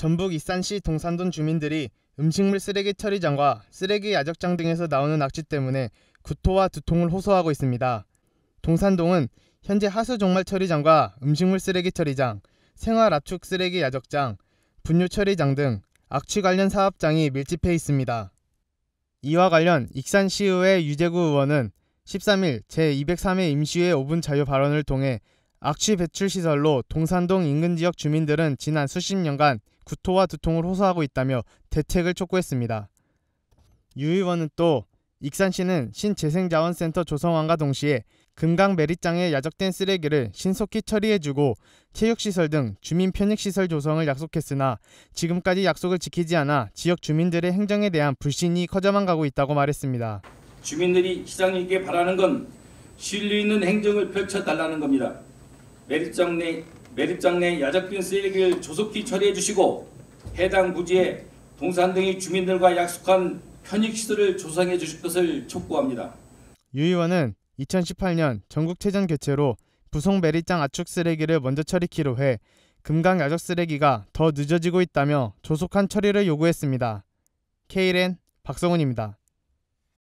전북 익산시 동산동 주민들이 음식물 쓰레기 처리장과 쓰레기 야적장 등에서 나오는 악취 때문에 구토와 두통을 호소하고 있습니다. 동산동은 현재 하수종말 처리장과 음식물 쓰레기 처리장, 생활 압축 쓰레기 야적장, 분뇨 처리장 등 악취 관련 사업장이 밀집해 있습니다. 이와 관련 익산시의회 유재구 의원은 13일 제203회 임시회 5분 자유 발언을 통해 악취 배출 시설로 동산동 인근 지역 주민들은 지난 수십 년간 구토와 두통을 호소하고 있다며 대책을 촉구했습니다. 유 의원은 또 익산시는 신재생자원센터 조성안과 동시에 금강 매립장에 야적된 쓰레기를 신속히 처리해주고 체육시설 등 주민 편익시설 조성을 약속했으나 지금까지 약속을 지키지 않아 지역 주민들의 행정에 대한 불신이 커져만 가고 있다고 말했습니다. 주민들이 시장님께 바라는 건 신뢰 있는 행정을 펼쳐달라는 겁니다. 매립장 내 매립장 내 야작빈 쓰레기를 조속히 처리해 주시고 해당 부지에 동산 등이 주민들과 약속한 편익시설을 조성해 주실 것을 촉구합니다. 유 의원은 2018년 전국체전 개최로 부송 매립장 압축 쓰레기를 먼저 처리키로 해 금강 야적 쓰레기가 더 늦어지고 있다며 조속한 처리를 요구했습니다. KLN 박성훈입니다.